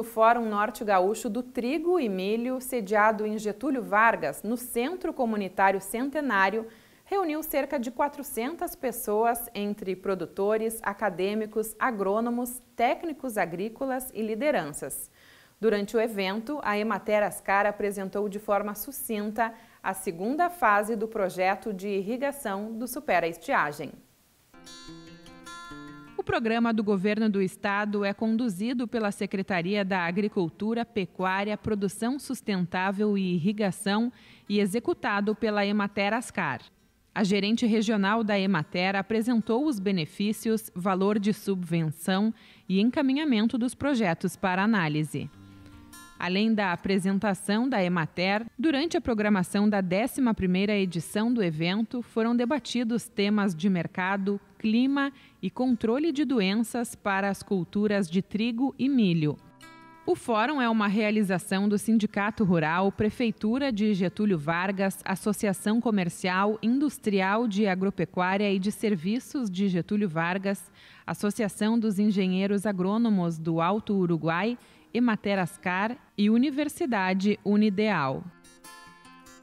O Fórum Norte Gaúcho do Trigo e Milho, sediado em Getúlio Vargas, no Centro Comunitário Centenário, reuniu cerca de 400 pessoas, entre produtores, acadêmicos, agrônomos, técnicos agrícolas e lideranças. Durante o evento, a Emater Ascar apresentou de forma sucinta a segunda fase do projeto de irrigação do Supera Estiagem. O programa do governo do estado é conduzido pela Secretaria da Agricultura, Pecuária, Produção Sustentável e Irrigação e executado pela Emater Ascar. A gerente regional da Emater apresentou os benefícios, valor de subvenção e encaminhamento dos projetos para análise além da apresentação da Emater, durante a programação da 11ª edição do evento, foram debatidos temas de mercado, clima e controle de doenças para as culturas de trigo e milho. O fórum é uma realização do Sindicato Rural, Prefeitura de Getúlio Vargas, Associação Comercial, Industrial de Agropecuária e de Serviços de Getúlio Vargas, Associação dos Engenheiros Agrônomos do Alto Uruguai, Emater Ascar e Universidade Unideal.